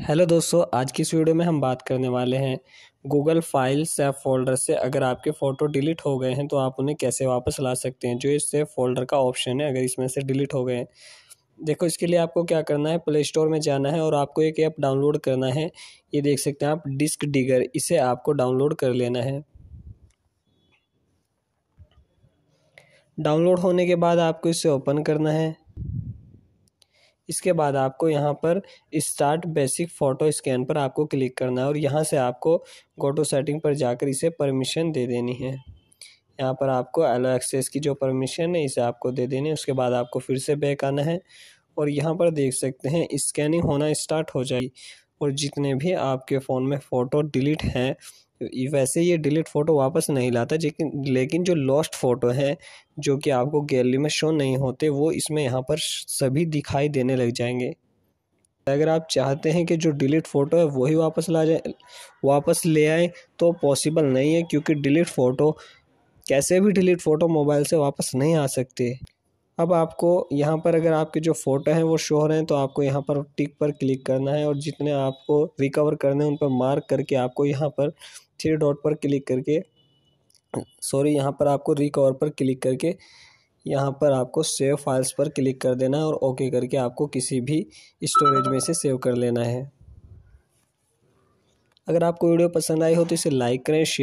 hello दोस्तों आज की इस वीडियो में हम बात करने वाले हैं गूगल फाइल्स सेफ फोल्डर से अगर आपके फ़ोटो डिलीट हो गए हैं तो आप उन्हें कैसे वापस ला सकते हैं जो इससे फोल्डर का ऑप्शन है अगर इसमें से डिलीट हो गए हैं देखो इसके लिए आपको क्या करना है प्ले स्टोर में जाना है और आपको एक ऐप डाउनलोड करना है ये देख सकते हैं आप डिस्क डिगर इसे आपको डाउनलोड कर लेना है डाउनलोड होने के बाद आपको इसे ओपन करना है इसके बाद आपको यहाँ पर स्टार्ट बेसिक फ़ोटो स्कैन पर आपको क्लिक करना है और यहाँ से आपको गोटो सेटिंग पर जाकर इसे परमिशन दे देनी है यहाँ पर आपको एलो एक्सेस की जो परमिशन है इसे आपको दे देनी है उसके बाद आपको फिर से बैक आना है और यहाँ पर देख सकते हैं स्कैनिंग होना स्टार्ट हो जाएगी और जितने भी आपके फ़ोन में फ़ोटो डिलीट हैं वैसे ये डिलीट फ़ोटो वापस नहीं लाता लेकिन लेकिन जो लॉस्ट फ़ोटो हैं जो कि आपको गैलरी में शो नहीं होते वो इसमें यहाँ पर सभी दिखाई देने लग जाएंगे अगर आप चाहते हैं कि जो डिलीट फ़ोटो है वही वापस ला जाए वापस ले आए तो पॉसिबल नहीं है क्योंकि डिलीट फ़ोटो कैसे भी डिलीट फ़ोटो मोबाइल से वापस नहीं आ सकते अब आपको यहाँ पर अगर आपके जो फ़ोटो हैं वो शो हो रहे हैं तो आपको यहाँ पर टिक पर क्लिक करना है और जितने आपको रिकवर करने हैं उन पर मार्क करके आपको यहाँ पर थ्री डॉट पर क्लिक करके सॉरी यहाँ पर आपको रिकवर पर क्लिक करके यहाँ पर आपको सेव फाइल्स पर क्लिक कर देना है और ओके करके आपको किसी भी स्टोरेज में से सेव कर लेना है अगर आपको वीडियो पसंद आई हो तो इसे लाइक करें शेयर